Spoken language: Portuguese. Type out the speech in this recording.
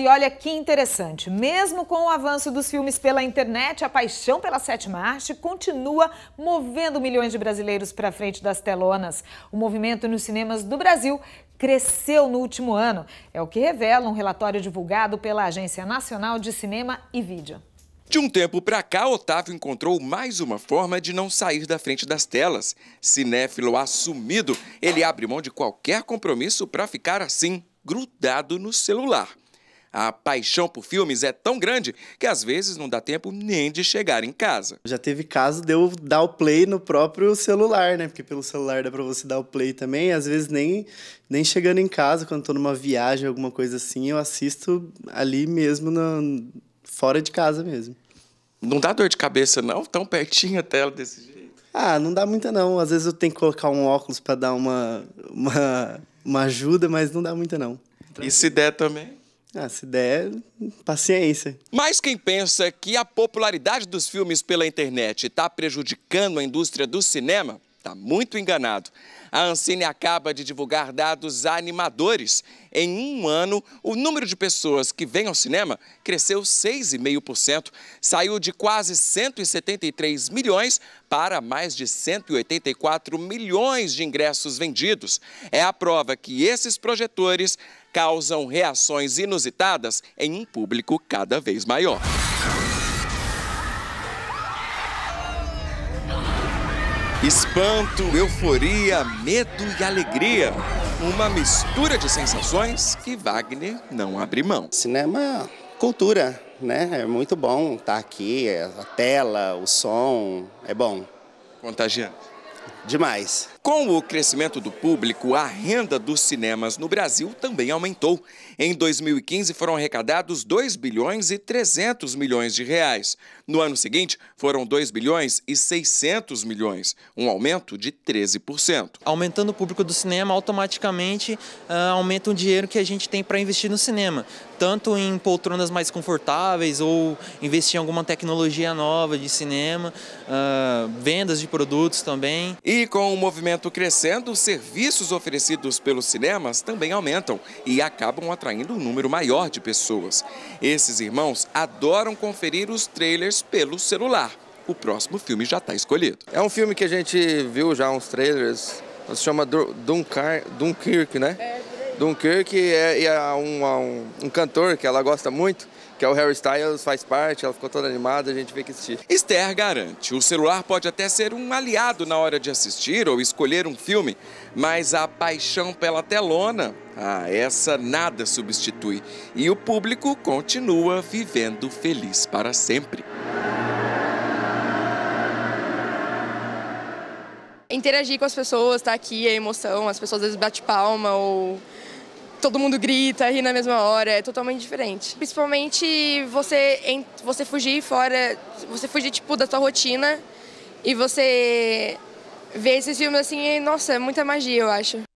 E olha que interessante, mesmo com o avanço dos filmes pela internet, a paixão pela sétima arte continua movendo milhões de brasileiros para frente das telonas. O movimento nos cinemas do Brasil cresceu no último ano, é o que revela um relatório divulgado pela Agência Nacional de Cinema e Vídeo. De um tempo para cá, Otávio encontrou mais uma forma de não sair da frente das telas. Cinéfilo assumido, ele abre mão de qualquer compromisso para ficar assim, grudado no celular. A paixão por filmes é tão grande que às vezes não dá tempo nem de chegar em casa. Já teve caso de eu dar o play no próprio celular, né? Porque pelo celular dá para você dar o play também. Às vezes nem, nem chegando em casa, quando estou numa viagem, alguma coisa assim, eu assisto ali mesmo, no, fora de casa mesmo. Não dá dor de cabeça, não? Tão pertinho a tela desse jeito. Ah, não dá muita não. Às vezes eu tenho que colocar um óculos para dar uma, uma, uma ajuda, mas não dá muita não. E se der também? Ah, se der, paciência. Mas quem pensa que a popularidade dos filmes pela internet está prejudicando a indústria do cinema Está muito enganado. A Ancine acaba de divulgar dados animadores. Em um ano, o número de pessoas que vêm ao cinema cresceu 6,5%, saiu de quase 173 milhões para mais de 184 milhões de ingressos vendidos. É a prova que esses projetores causam reações inusitadas em um público cada vez maior. Espanto, euforia, medo e alegria. Uma mistura de sensações que Wagner não abre mão. Cinema, cultura, né? É muito bom estar tá aqui. É a tela, o som, é bom. Contagiante demais. Com o crescimento do público, a renda dos cinemas no Brasil também aumentou. Em 2015 foram arrecadados 2 bilhões e 300 milhões de reais. No ano seguinte, foram 2 bilhões e 600 milhões, um aumento de 13%. Aumentando o público do cinema, automaticamente uh, aumenta o dinheiro que a gente tem para investir no cinema, tanto em poltronas mais confortáveis ou investir em alguma tecnologia nova de cinema, uh, vendas de produtos também. E e com o movimento crescendo, os serviços oferecidos pelos cinemas também aumentam e acabam atraindo um número maior de pessoas. Esses irmãos adoram conferir os trailers pelo celular. O próximo filme já está escolhido. É um filme que a gente viu já uns trailers, se chama Dunkirk, né? É. Dunkerque é, e é um, um, um cantor que ela gosta muito, que é o Harry Styles, faz parte, ela ficou toda animada, a gente vê que assistir. Esther garante, o celular pode até ser um aliado na hora de assistir ou escolher um filme, mas a paixão pela telona, ah, essa nada substitui. E o público continua vivendo feliz para sempre. Interagir com as pessoas, estar tá aqui, a emoção, as pessoas às vezes bate palma ou todo mundo grita, ri na mesma hora, é totalmente diferente. Principalmente você, você fugir fora, você fugir tipo da sua rotina e você ver esses filmes assim, e, nossa, é muita magia, eu acho.